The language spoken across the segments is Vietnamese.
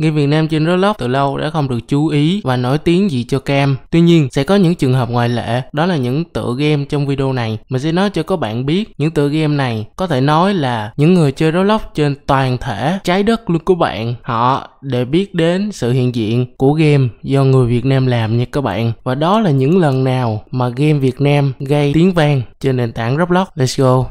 Game Việt Nam trên Roblox từ lâu đã không được chú ý và nổi tiếng gì cho cam. Tuy nhiên, sẽ có những trường hợp ngoại lệ, đó là những tựa game trong video này. Mình sẽ nói cho các bạn biết, những tựa game này có thể nói là những người chơi Roblox trên toàn thể trái đất luôn của bạn. Họ để biết đến sự hiện diện của game do người Việt Nam làm nha các bạn. Và đó là những lần nào mà game Việt Nam gây tiếng vang trên nền tảng Roblox. Let's go!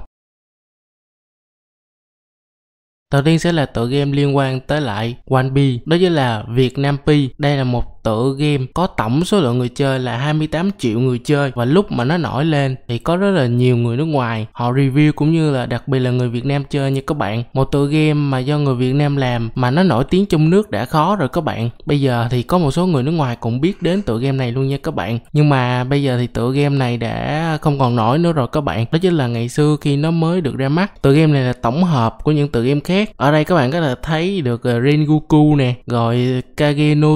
Đầu tiên sẽ là tựa game liên quan tới lại One Piece, đó chính là Việt Nam Pi. Đây là một tựa game có tổng số lượng người chơi là 28 triệu người chơi và lúc mà nó nổi lên thì có rất là nhiều người nước ngoài họ review cũng như là đặc biệt là người Việt Nam chơi như các bạn một tựa game mà do người Việt Nam làm mà nó nổi tiếng trong nước đã khó rồi các bạn bây giờ thì có một số người nước ngoài cũng biết đến tựa game này luôn nha các bạn nhưng mà bây giờ thì tựa game này đã không còn nổi nữa rồi các bạn đó chính là ngày xưa khi nó mới được ra mắt tựa game này là tổng hợp của những tựa game khác ở đây các bạn có thể thấy được ờ, Rengoku nè rồi Kage no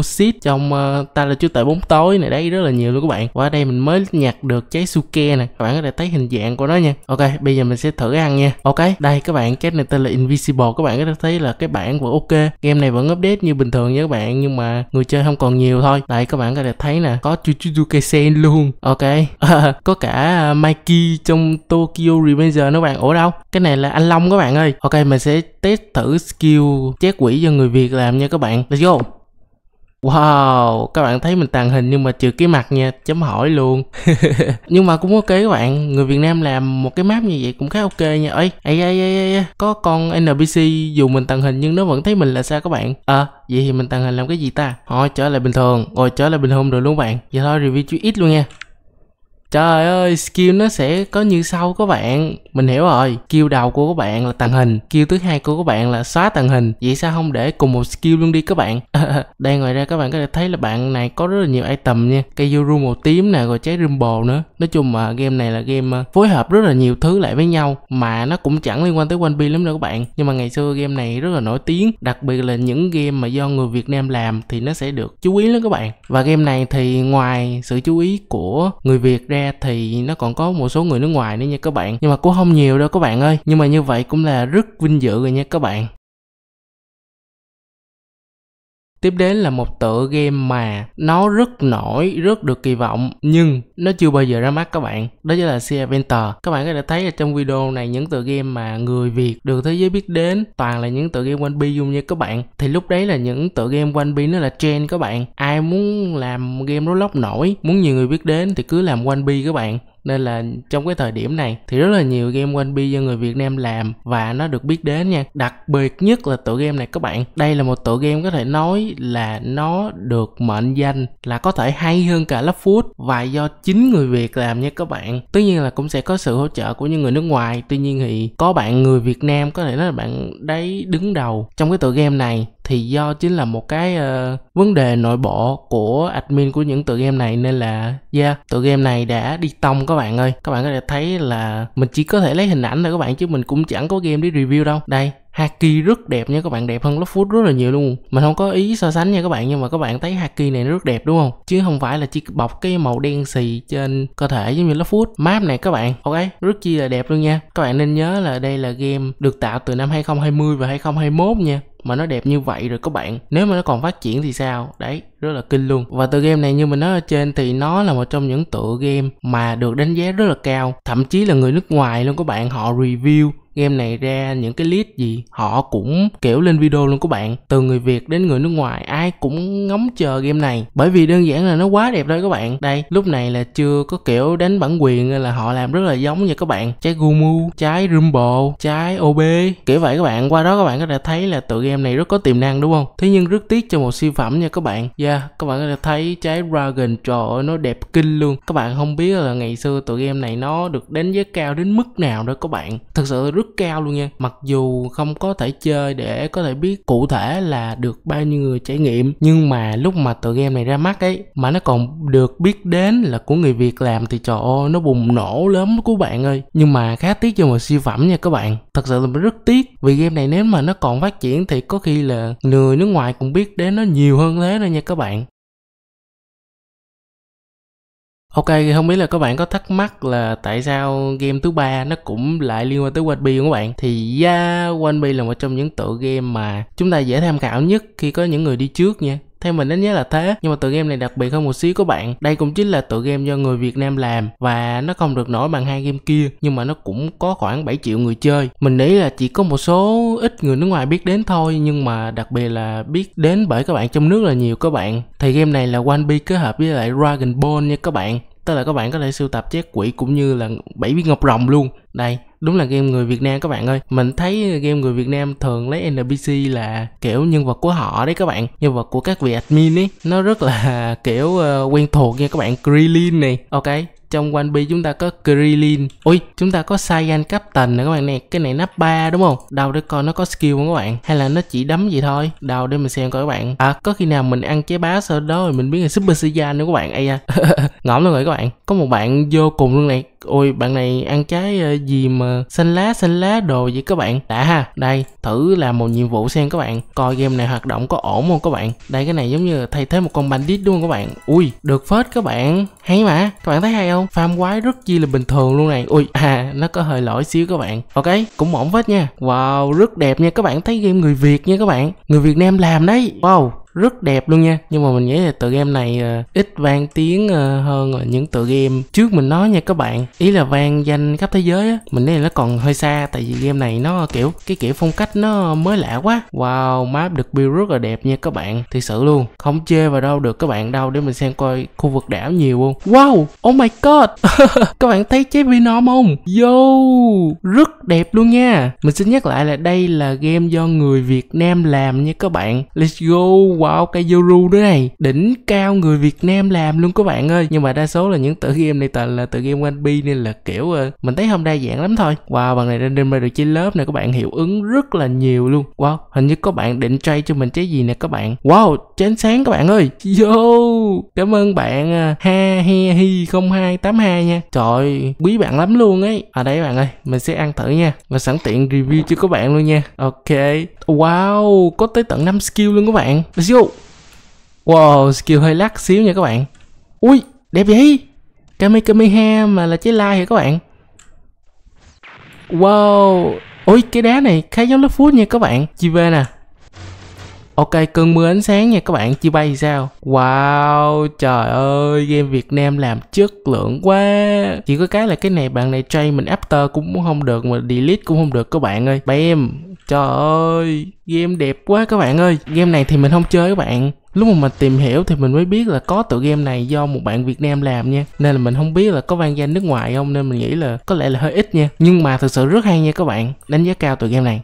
trong Ờ, ta là chú tể bóng tối này đấy rất là nhiều luôn các bạn qua đây mình mới nhặt được trái suke nè các bạn có thể thấy hình dạng của nó nha ok bây giờ mình sẽ thử ăn nha ok đây các bạn cái này tên là invisible các bạn có thể thấy là cái bản vẫn ok game này vẫn update như bình thường nha các bạn nhưng mà người chơi không còn nhiều thôi đây các bạn có thể thấy nè có chuchuzuke sen luôn ok có cả ờ, mikey trong tokyo revenger nữa các bạn ủa đâu cái này là anh long các bạn ơi ok mình sẽ test thử skill chét quỷ cho người việt làm nha các bạn let's go Wow, các bạn thấy mình tàn hình nhưng mà trừ cái mặt nha, chấm hỏi luôn. nhưng mà cũng ok các bạn, người Việt Nam làm một cái map như vậy cũng khá ok nha. Ấy, ấy ấy ấy, ấy. có con NPC dù mình tàn hình nhưng nó vẫn thấy mình là sao các bạn? À, vậy thì mình tàn hình làm cái gì ta? Thôi trở lại bình thường, rồi trở lại bình thường rồi luôn bạn. Vậy thôi review chú ít luôn nha. Trời ơi, skill nó sẽ có như sau các bạn mình hiểu rồi skill đầu của các bạn là tàng hình skill thứ hai của các bạn là xóa tàng hình vậy sao không để cùng một skill luôn đi các bạn đây ngoài ra các bạn có thể thấy là bạn này có rất là nhiều item nha cây vô room màu tím nè rồi trái rumble nữa nói chung mà game này là game ờ, phối hợp rất là nhiều thứ lại với nhau mà nó cũng chẳng liên quan tới one piece lắm đâu các bạn nhưng mà ngày xưa game này rất là nổi tiếng đặc biệt là những game mà do người việt nam làm thì nó sẽ được chú ý lắm các bạn và game này thì ngoài sự chú ý của người việt ra thì nó còn có một số người nước ngoài nữa nha các bạn nhưng mà cũng không không nhiều đâu các bạn ơi nhưng mà như vậy cũng là rất vinh dự rồi nha các bạn Tiếp đến là một tựa game mà nó rất nổi, rất được kỳ vọng nhưng nó chưa bao giờ ra mắt các bạn. Đó chính là Sea Adventure. Các bạn có thể thấy là trong video này những tựa game mà người Việt được thế giới biết đến toàn là những tựa game One Piece dung như các bạn. Thì lúc đấy là những tựa game One Piece nó là trend các bạn. Ai muốn làm game lóc nổi, muốn nhiều người biết đến thì cứ làm One Piece các bạn nên là trong cái thời điểm này thì rất là nhiều game One Piece do người Việt Nam làm và nó được biết đến nha đặc biệt nhất là tựa game này các bạn đây là một tựa game có thể nói là nó được mệnh danh là có thể hay hơn cả Love Food và do chính người Việt làm nha các bạn tất nhiên là cũng sẽ có sự hỗ trợ của những người nước ngoài tuy nhiên thì có bạn người Việt Nam có thể nói là bạn đấy đứng đầu trong cái tựa game này thì do chính là một cái uh, vấn đề nội bộ của admin của những tựa game này nên là yeah dạ, tựa game này đã đi tông các bạn ơi các bạn có thể thấy là mình chỉ có thể lấy hình ảnh thôi các bạn chứ mình cũng chẳng có game để review đâu đây Haki rất đẹp nha các bạn, đẹp hơn Lovewood rất là nhiều luôn. Mình không có ý so sánh nha các bạn nhưng mà các bạn thấy Haki này nó rất đẹp đúng không? Chứ không phải là chỉ bọc cái màu đen xì trên cơ thể giống như Lovewood. Map này các bạn, ok, rất chi là đẹp luôn nha. Các bạn nên nhớ là đây là game được tạo từ năm 2020 và 2021 nha mà nó đẹp như vậy rồi các bạn nếu mà nó còn phát triển thì sao đấy rất là kinh luôn và từ game này như mình nói ở trên thì nó là một trong những tựa game mà được đánh giá rất là cao thậm chí là người nước ngoài luôn các bạn họ review game này ra những cái list gì họ cũng kiểu lên video luôn các bạn từ người việt đến người nước ngoài ai cũng ngóng chờ game này bởi vì đơn giản là nó quá đẹp thôi các bạn đây lúc này là chưa có kiểu đánh bản quyền là họ làm rất là giống nha các bạn trái gumu trái rumble trái ob kiểu vậy các bạn qua đó các bạn có thể thấy là tựa game này rất có tiềm năng đúng không thế nhưng rất tiếc cho một siêu phẩm nha các bạn yeah dạ, các bạn có thể thấy trái dragon trời ơi nó đẹp kinh luôn các bạn không biết là ngày xưa tựa game này nó được đánh giá cao đến mức nào đó các bạn thực sự rất rất cao luôn nha mặc dù không có thể chơi để có thể biết cụ thể là được bao nhiêu người trải nghiệm nhưng mà lúc mà tựa game này ra mắt ấy mà nó còn được biết đến là của người việt làm thì trời ơi nó bùng nổ lớn của bạn ơi nhưng mà khá tiếc cho một siêu phẩm nha các bạn thật sự là mình rất tiếc vì game này nếu mà nó còn phát triển thì có khi là người nước ngoài cũng biết đến nó nhiều hơn thế rồi nha các bạn Ok, không biết là các bạn có thắc mắc là tại sao game thứ ba nó cũng lại liên quan tới Wannabe không các bạn? Thì yeah, Wannabe là một trong những tựa game mà chúng ta dễ tham khảo nhất khi có những người đi trước nha theo mình đánh giá là thế nhưng mà tựa game này đặc biệt hơn một xíu các bạn đây cũng chính là tựa game do người việt nam làm và nó không được nổi bằng hai game kia nhưng mà nó cũng có khoảng 7 triệu người chơi mình nghĩ là chỉ có một số ít người nước ngoài biết đến thôi nhưng mà đặc biệt là biết đến bởi các bạn trong nước là nhiều các bạn thì game này là one piece kết hợp với lại dragon ball nha các bạn tức là các bạn có thể sưu tập chét quỷ cũng như là bảy viên ngọc rồng luôn đây đúng là game người Việt Nam các bạn ơi mình thấy game người Việt Nam thường lấy NPC là kiểu nhân vật của họ đấy các bạn nhân vật của các vị admin ấy nó rất là kiểu uh, quen thuộc nha các bạn Krillin này ok trong One Piece chúng ta có Krillin ui chúng ta có Saiyan Captain nữa các bạn nè cái này nắp ba đúng không đâu để coi nó có skill không các bạn hay là nó chỉ đấm vậy thôi đâu để mình xem coi các bạn à có khi nào mình ăn chế bá sau đó rồi mình biến thành Super Saiyan nữa các bạn ây à ngõm luôn rồi các bạn có một bạn vô cùng luôn này ôi bạn này ăn trái ờ, gì mà xanh lá xanh lá đồ vậy các bạn đã ha đây thử làm một nhiệm vụ xem các bạn coi game này hoạt động có ổn không các bạn đây cái này giống như thay thế một con bandit đúng không các bạn ui được phết các bạn hay mà các bạn thấy hay không không farm quái rất chi là bình thường luôn này ui à nó có hơi lỗi xíu các bạn ok cũng mỏng vết nha wow rất đẹp nha các bạn thấy game người việt nha các bạn người việt nam làm đấy wow rất đẹp luôn nha nhưng mà mình nghĩ là tựa game này ờ, ít vang tiếng ờ, hơn là những tựa game trước mình nói nha các bạn ý là vang danh khắp thế giới á mình nghĩ là nó còn hơi xa tại vì game này nó kiểu cái kiểu phong cách nó mới lạ quá wow map được build rất là đẹp nha các bạn thật sự luôn không chê vào đâu được các bạn đâu để mình xem coi khu vực đảo nhiều không wow oh my god các bạn thấy chế Venom không yo rất đẹp luôn nha mình xin nhắc lại là đây là game do người Việt Nam làm nha các bạn let's go wow wow cái Yoru nữa này đỉnh cao người Việt Nam làm luôn các bạn ơi nhưng mà đa số là những tựa game này toàn là tựa game One Piece nên là kiểu ờ, mình thấy không đa dạng lắm thôi wow bằng này random ra được chia lớp này các bạn hiệu ứng rất là nhiều luôn wow hình như các bạn định trade cho mình trái gì nè các bạn wow chén sáng các bạn ơi yo Cảm ơn bạn à, ha he hi 0282 nha. Trời, quý bạn lắm luôn ấy. Ở à đây bạn ơi, mình sẽ ăn thử nha. Và sẵn tiện review cho các bạn luôn nha. Ok. Wow, có tới tận 5 skill luôn các bạn. Let's go. Wow, skill hơi lắc xíu nha các bạn. Ui, đẹp vậy. Kami Kamiha mà là chế like hả các bạn? Wow, ôi cái đá này khá giống lớp phút nha các bạn. Chi về nè, Ok, cơn mưa ánh sáng nha các bạn, chi bay sao? Wow, trời ơi, game Việt Nam làm chất lượng quá. Chỉ có cái là cái này bạn này tray mình after cũng không được mà delete cũng không được các bạn ơi. Bam, trời ơi, game đẹp quá các bạn ơi. Game này thì mình không chơi các bạn lúc mà mình tìm hiểu thì mình mới biết là có tựa game này do một bạn Việt Nam làm nha nên là mình không biết là có vang danh nước ngoài không nên mình nghĩ là có lẽ là hơi ít nha nhưng mà thực sự rất hay nha các bạn đánh giá cao tựa game này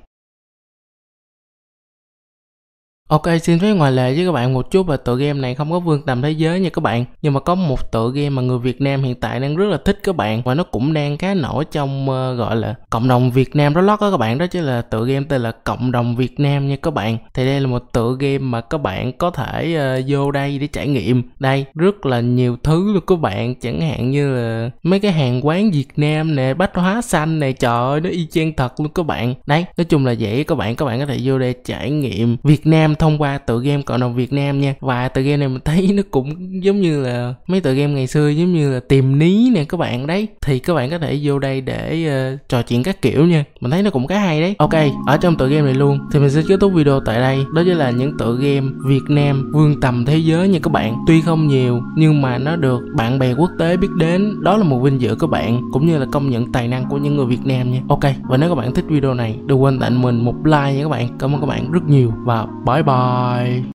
Ok, xin phép ngoài lệ với các bạn một chút là tựa game này không có vươn tầm thế giới nha các bạn Nhưng mà có một tựa game mà người Việt Nam hiện tại đang rất là thích các bạn Và nó cũng đang khá nổi trong uh, gọi là cộng đồng Việt Nam đó lót đó các bạn Đó chứ là tựa game tên là Cộng đồng Việt Nam nha các bạn Thì đây là một tựa game mà các bạn có thể uh, vô đây để trải nghiệm Đây, rất là nhiều thứ luôn các bạn Chẳng hạn như là mấy cái hàng quán Việt Nam nè, bách hóa xanh này Trời ơi, nó y chang thật luôn các bạn Đấy, nói chung là vậy các bạn Các bạn có thể vô đây trải nghiệm Việt Nam thông qua tựa game cộng đồng Việt Nam nha và tựa game này mình thấy nó cũng giống như là mấy tựa game ngày xưa giống như là tìm ní nè các bạn đấy thì các bạn có thể vô đây để uh, trò chuyện các kiểu nha mình thấy nó cũng khá hay đấy ok ở trong tựa game này luôn thì mình sẽ kết thúc video tại đây đó chính là những tựa game Việt Nam vươn tầm thế giới nha các bạn tuy không nhiều nhưng mà nó được bạn bè quốc tế biết đến đó là một vinh dự các bạn cũng như là công nhận tài năng của những người Việt Nam nha ok và nếu các bạn thích video này đừng quên tặng mình một like nha các bạn cảm ơn các bạn rất nhiều và bye 拜